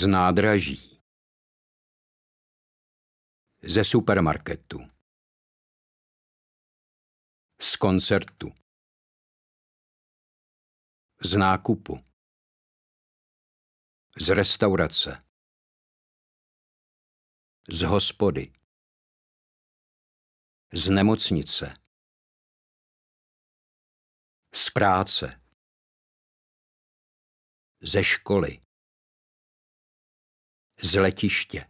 Z nádraží. Ze supermarketu. Z koncertu. Z nákupu. Z restaurace. Z hospody. Z nemocnice. Z práce. Ze školy z letiště.